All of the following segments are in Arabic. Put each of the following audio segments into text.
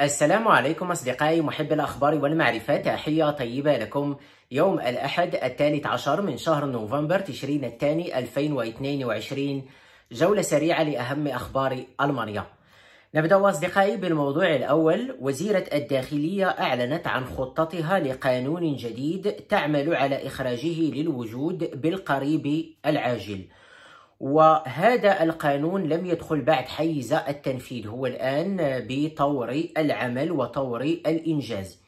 السلام عليكم أصدقائي محبي الأخبار والمعرفة تحية طيبة لكم يوم الأحد الثالث عشر من شهر نوفمبر تشرين الثاني 2022 جولة سريعة لأهم أخبار ألمانيا نبدأ أصدقائي بالموضوع الأول وزيرة الداخلية أعلنت عن خطتها لقانون جديد تعمل على إخراجه للوجود بالقريب العاجل وهذا القانون لم يدخل بعد حيز التنفيذ هو الآن بطور العمل وطور الإنجاز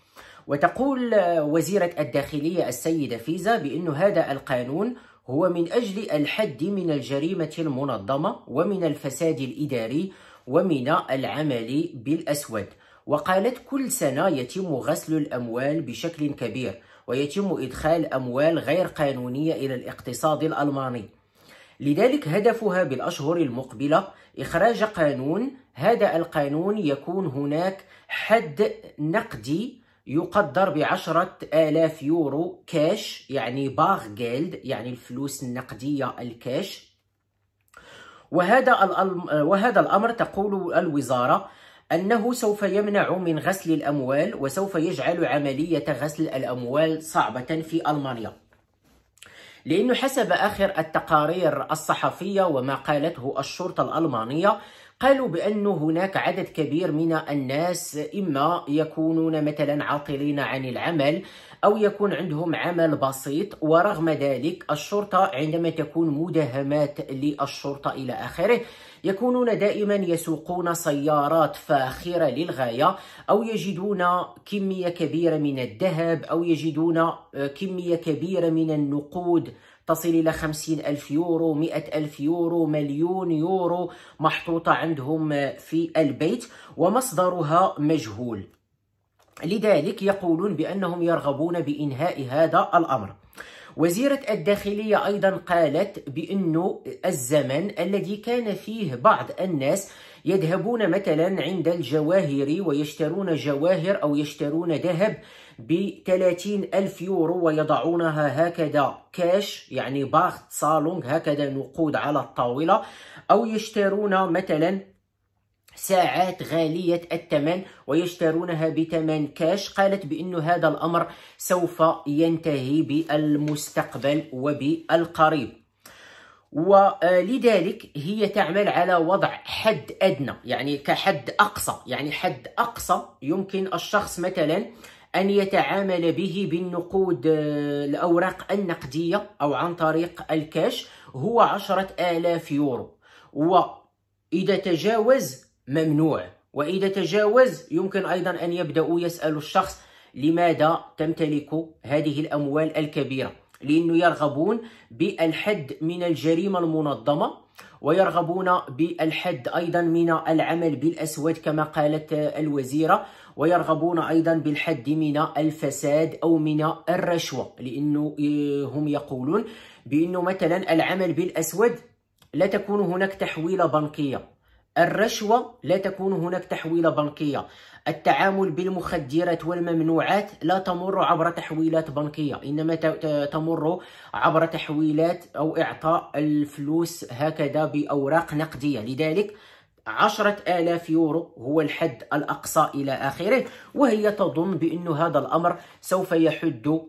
وتقول وزيرة الداخلية السيدة فيزا بأن هذا القانون هو من أجل الحد من الجريمة المنظمة ومن الفساد الإداري ومن العمل بالأسود وقالت كل سنة يتم غسل الأموال بشكل كبير ويتم إدخال أموال غير قانونية إلى الاقتصاد الألماني لذلك هدفها بالأشهر المقبلة إخراج قانون هذا القانون يكون هناك حد نقدي يقدر بعشرة آلاف يورو كاش يعني باغ جيلد يعني الفلوس النقدية الكاش وهذا, وهذا الأمر تقول الوزارة أنه سوف يمنع من غسل الأموال وسوف يجعل عملية غسل الأموال صعبة في ألمانيا لأنه حسب آخر التقارير الصحفية وما قالته الشرطة الألمانية قالوا بأن هناك عدد كبير من الناس إما يكونون مثلا عاطلين عن العمل أو يكون عندهم عمل بسيط ورغم ذلك الشرطة عندما تكون مداهمات للشرطة إلى آخره يكونون دائما يسوقون سيارات فاخرة للغاية أو يجدون كمية كبيرة من الذهب أو يجدون آه، كمية كبيرة من النقود تصل إلى خمسين ألف يورو مئة ألف يورو مليون يورو محطوطة عندهم آه، في البيت ومصدرها مجهول لذلك يقولون بأنهم يرغبون بإنهاء هذا الأمر وزيرة الداخلية أيضا قالت بأنه الزمن الذي كان فيه بعض الناس يذهبون مثلا عند الجواهر ويشترون جواهر أو يشترون ذهب ب 30 ألف يورو ويضعونها هكذا كاش يعني باخت صالونغ هكذا نقود على الطاولة أو يشترون مثلا ساعات غالية الثمن ويشترونها بثمن كاش قالت بأن هذا الأمر سوف ينتهي بالمستقبل وبالقريب ولذلك هي تعمل على وضع حد أدنى يعني كحد أقصى يعني حد أقصى يمكن الشخص مثلا أن يتعامل به بالنقود آه، الأوراق النقدية أو عن طريق الكاش هو عشرة آلاف يورو وإذا تجاوز ممنوع وإذا تجاوز يمكن أيضا أن يبدأوا يسألوا الشخص لماذا تمتلك هذه الأموال الكبيرة لأنه يرغبون بالحد من الجريمة المنظمة ويرغبون بالحد أيضا من العمل بالأسود كما قالت الوزيرة ويرغبون أيضا بالحد من الفساد أو من الرشوة لأنه آه، هم يقولون بأنه مثلا العمل بالأسود لا تكون هناك تحويلة بنكية الرشوة لا تكون هناك تحويلة بنكية التعامل بالمخدرات والممنوعات لا تمر عبر تحويلات بنكية إنما تمر عبر تحويلات أو إعطاء الفلوس هكذا بأوراق نقدية لذلك عشرة آلاف يورو هو الحد الأقصى إلى آخره وهي تظن بأن هذا الأمر سوف يحد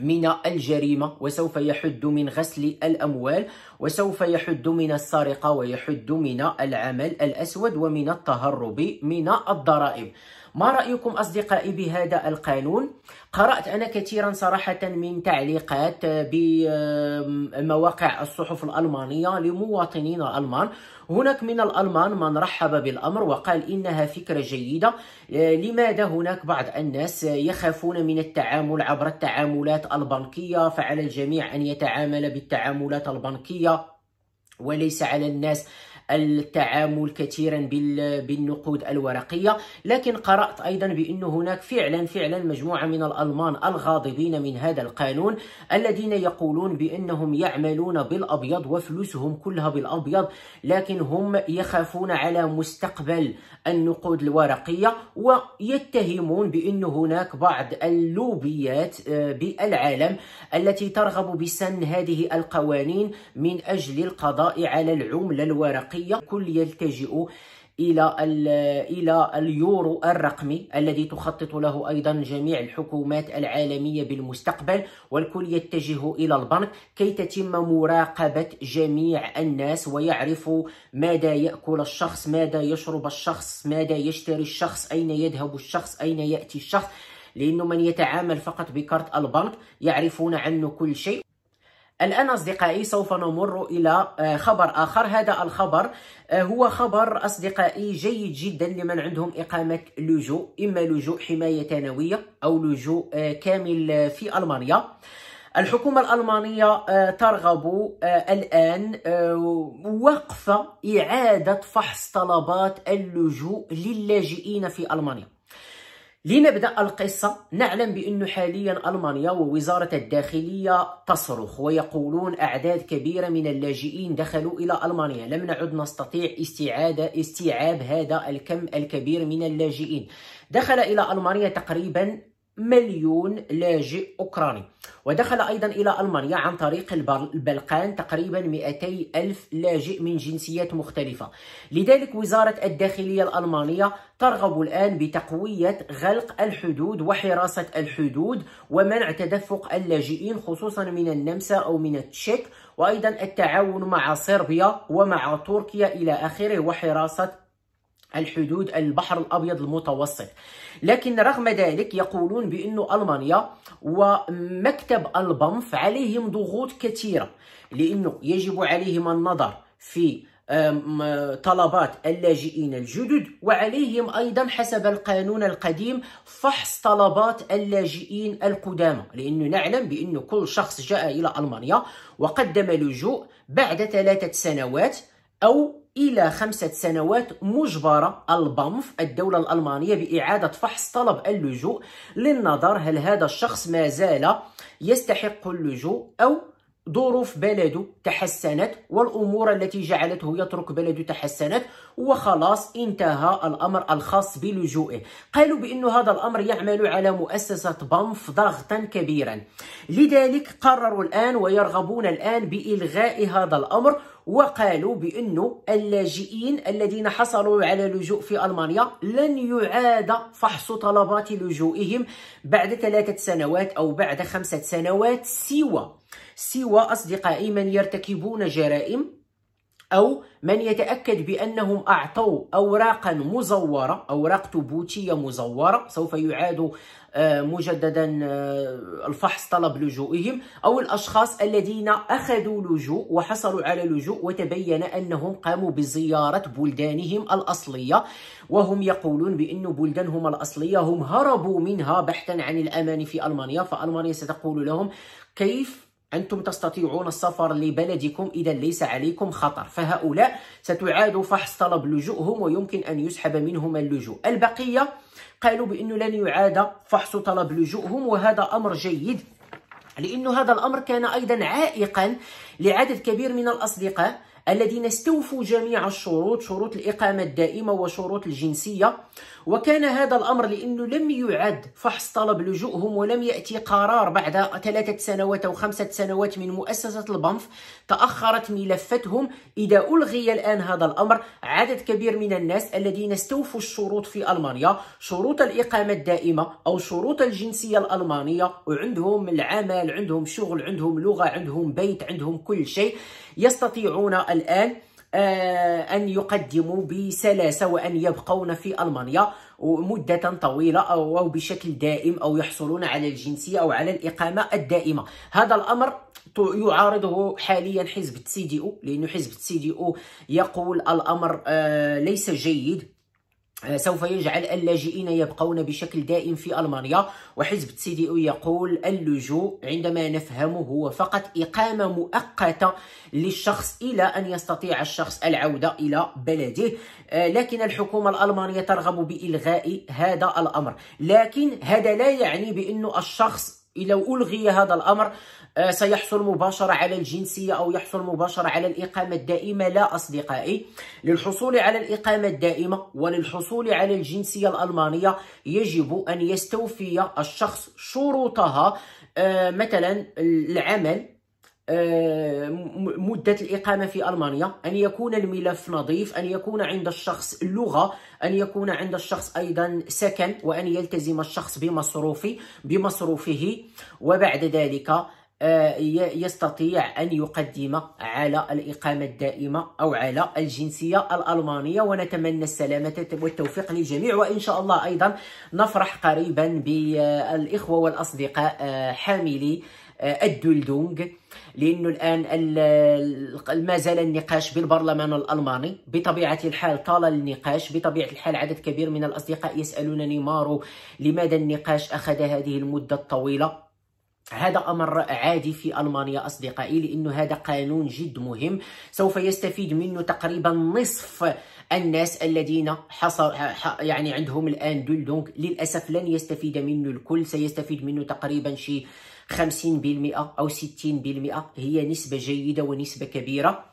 من الجريمة وسوف يحد من غسل الأموال وسوف يحد من السرقة ويحد من العمل الأسود ومن التهرب من الضرائب ما رأيكم أصدقائي بهذا القانون؟ قرأت أنا كثيرا صراحة من تعليقات بمواقع الصحف الألمانية لمواطنين الألمان هناك من الألمان من رحب بالأمر وقال إنها فكرة جيدة لماذا هناك بعض الناس يخافون من التعامل عبر التعاملات البنكية فعلى الجميع أن يتعامل بالتعاملات البنكية وليس على الناس التعامل كثيرا بالنقود الورقية لكن قرأت أيضا بأن هناك فعلا فعلا مجموعة من الألمان الغاضبين من هذا القانون الذين يقولون بأنهم يعملون بالأبيض وفلوسهم كلها بالأبيض لكن هم يخافون على مستقبل النقود الورقية ويتهمون بأن هناك بعض اللوبيات آه، بالعالم التي ترغب بسن هذه القوانين من أجل القضاء على العملة الورقية الورقية كل يلتجئ الى الى اليورو الرقمي الذي تخطط له ايضا جميع الحكومات العالميه بالمستقبل والكل يتجه الى البنك كي تتم مراقبه جميع الناس ويعرف ماذا ياكل الشخص ماذا يشرب الشخص ماذا يشتري الشخص اين يذهب الشخص اين ياتي الشخص لانه من يتعامل فقط بكارت البنك يعرفون عنه كل شيء الآن أصدقائي سوف نمر إلى آه، خبر آخر هذا الخبر آه، هو خبر أصدقائي جيد جدا لمن عندهم إقامة لجوء إما لجوء حماية ثانوية أو لجوء آه، كامل في ألمانيا الحكومة الألمانية ترغب الآن وقف إعادة فحص طلبات اللجوء للاجئين في ألمانيا لنبدأ القصة نعلم بأن حاليا ألمانيا ووزارة الداخلية تصرخ ويقولون أعداد كبيرة من اللاجئين دخلوا إلى ألمانيا لم نعد نستطيع استعادة استيعاب هذا الكم الكبير من اللاجئين دخل إلى ألمانيا تقريبا مليون لاجئ أوكراني ودخل أيضا إلى ألمانيا عن طريق البلقان تقريبا 200 ألف لاجئ من جنسيات مختلفة لذلك وزارة الداخلية الألمانية ترغب الآن بتقوية غلق الحدود وحراسة الحدود ومنع تدفق اللاجئين خصوصا من النمسا أو من التشيك وأيضا التعاون مع صربيا ومع تركيا إلى آخره وحراسة الحدود البحر الابيض المتوسط لكن رغم ذلك يقولون بأن المانيا ومكتب البنف عليهم ضغوط كثيره لانه يجب عليهم النظر في طلبات اللاجئين الجدد وعليهم ايضا حسب القانون القديم فحص طلبات اللاجئين القدامى لانه نعلم بانه كل شخص جاء الى المانيا وقدم لجوء بعد ثلاثه سنوات او إلى خمسة سنوات مجبرة البامف الدولة الألمانية بإعادة فحص طلب اللجوء للنظر هل هذا الشخص ما زال يستحق اللجوء أو ظروف بلده تحسنت والأمور التي جعلته يترك بلده تحسنت وخلاص انتهى الأمر الخاص بلجوئه قالوا بأن هذا الأمر يعمل على مؤسسة بامف ضغطا كبيرا لذلك قرروا الآن ويرغبون الآن بإلغاء هذا الأمر وقالوا بأن اللاجئين الذين حصلوا على لجوء في ألمانيا لن يعاد فحص طلبات لجوئهم بعد ثلاثة سنوات أو بعد خمسة سنوات سوى سوى أصدقائي من يرتكبون جرائم أو من يتأكد بأنهم أعطوا أوراقا مزورة أوراق ثبوتية مزورة سوف يعاد آه، مجددا آه، الفحص طلب لجوئهم أو الأشخاص الذين أخذوا لجوء وحصلوا على لجوء وتبين أنهم قاموا بزيارة بلدانهم الأصلية وهم يقولون بأن بلدانهم الأصلية هم هربوا منها بحثا عن الأمان في ألمانيا فألمانيا ستقول لهم كيف أنتم تستطيعون السفر لبلدكم إذا ليس عليكم خطر فهؤلاء ستعاد فحص طلب لجوءهم ويمكن أن يسحب منهم اللجوء البقية قالوا بأنه لن يعاد فحص طلب لجوءهم وهذا أمر جيد لأن هذا الأمر كان أيضا عائقا لعدد كبير من الأصدقاء الذين استوفوا جميع الشروط شروط الإقامة الدائمة وشروط الجنسية وكان هذا الأمر لأنه لم يعد فحص طلب لجوءهم ولم يأتي قرار بعد ثلاثة سنوات أو خمسة سنوات من مؤسسة البنف تأخرت ملفتهم إذا ألغي الآن هذا الأمر عدد كبير من الناس الذين استوفوا الشروط في ألمانيا شروط الإقامة الدائمة أو شروط الجنسية الألمانية وعندهم العمل عندهم شغل عندهم لغة عندهم بيت عندهم كل شيء يستطيعون الآن آه، أن يقدموا بسلاسة وأن يبقون في ألمانيا مدة طويلة أو بشكل دائم أو يحصلون على الجنسية أو على الإقامة الدائمة هذا الأمر يعارضه حاليا حزب السي دي او لأن حزب السي دي او يقول الأمر آه، ليس جيد سوف يجعل اللاجئين يبقون بشكل دائم في ألمانيا وحزب السي دي او يقول اللجوء عندما نفهمه هو فقط إقامة مؤقتة للشخص إلى أن يستطيع الشخص العودة إلى بلده آه، لكن الحكومة الألمانية ترغب بإلغاء هذا الأمر لكن هذا لا يعني بأن الشخص لو ألغي هذا الأمر آه، سيحصل مباشرة على الجنسية أو يحصل مباشرة على الإقامة الدائمة لا أصدقائي للحصول على الإقامة الدائمة وللحصول على الجنسية الألمانية يجب أن يستوفي الشخص شروطها آه، مثلا العمل آه، مدة الإقامة في ألمانيا أن يكون الملف نظيف أن يكون عند الشخص اللغة أن يكون عند الشخص أيضا سكن وأن يلتزم الشخص بمصروفه بمصروفه وبعد ذلك آه، يستطيع أن يقدم على الإقامة الدائمة أو على الجنسية الألمانية ونتمنى السلامة والتوفيق للجميع وإن شاء الله أيضا نفرح قريبا بالإخوة والأصدقاء آه، حاملي آه، الدولدونغ لانه الان ما زال النقاش بالبرلمان الالماني بطبيعه الحال طال النقاش بطبيعه الحال عدد كبير من الاصدقاء يسالونني مارو لماذا النقاش اخذ هذه المده الطويله هذا امر عادي في المانيا اصدقائي لانه هذا قانون جد مهم سوف يستفيد منه تقريبا نصف الناس الذين حصل يعني عندهم الان دولدونغ للاسف لن يستفيد منه الكل سيستفيد منه تقريبا شي 50% أو 60% هي نسبة جيدة ونسبة كبيرة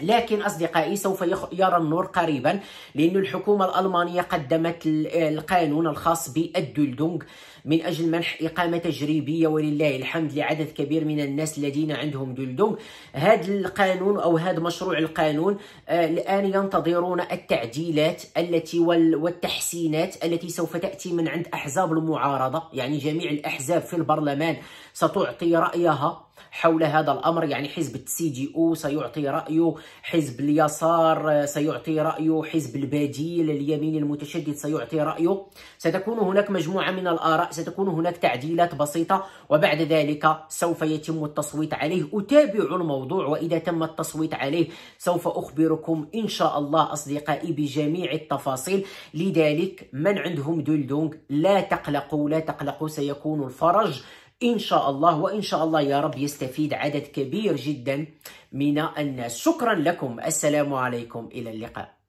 لكن أصدقائي سوف يرى النور قريبا لأن الحكومة الألمانية قدمت القانون الخاص بالدولدونغ من أجل منح إقامة تجريبية ولله الحمد لعدد كبير من الناس الذين عندهم دلدوم هذا القانون أو هذا مشروع القانون آه، الآن ينتظرون التعديلات التي والتحسينات التي سوف تأتي من عند أحزاب المعارضة يعني جميع الأحزاب في البرلمان ستعطي رأيها حول هذا الامر يعني حزب السي دي او سيعطي رايه حزب اليسار سيعطي رايه حزب البديل اليمين المتشدد سيعطي رايه ستكون هناك مجموعه من الاراء ستكون هناك تعديلات بسيطة وبعد ذلك سوف يتم التصويت عليه أتابع الموضوع وإذا تم التصويت عليه سوف أخبركم إن شاء الله أصدقائي بجميع التفاصيل لذلك من عندهم دلدونغ لا تقلقوا لا تقلقوا سيكون الفرج ان شاء الله وان شاء الله يا رب يستفيد عدد كبير جدا من الناس شكرا لكم السلام عليكم الى اللقاء